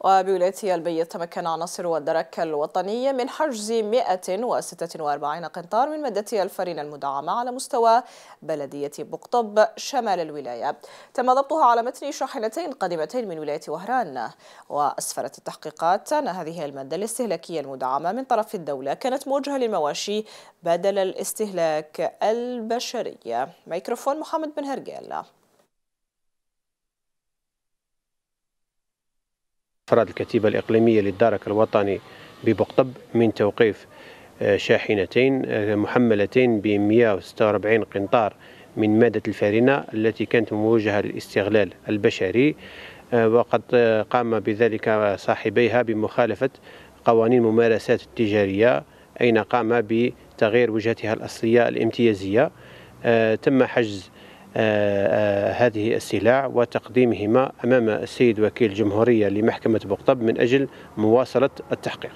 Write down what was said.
وبولاية البي تمكن عناصر الدرك الوطني من حجز 146 قنطار من مادة الفرين المدعمة على مستوى بلدية بقطب شمال الولاية تم ضبطها على متن شاحنتين قادمتين من ولاية وهران وأسفرت التحقيقات أن هذه المادة الاستهلاكية المدعمة من طرف الدولة كانت موجهة للمواشي بدل الاستهلاك البشري ميكروفون محمد بن هرجال أفراد الكتيبة الإقليمية للدرك الوطني ببقطب من توقيف آه، شاحنتين آه، محملتين ب 146 قنطار من مادة الفارنة التي كانت موجهة للاستغلال البشري آه، وقد قام بذلك صاحبيها بمخالفة قوانين ممارسات التجارية أين قام بتغيير وجهتها الأصلية الامتيازية تم حجز آه، آه، هذه السلع وتقديمهما أمام السيد وكيل الجمهورية لمحكمة بوقطب من أجل مواصلة التحقيق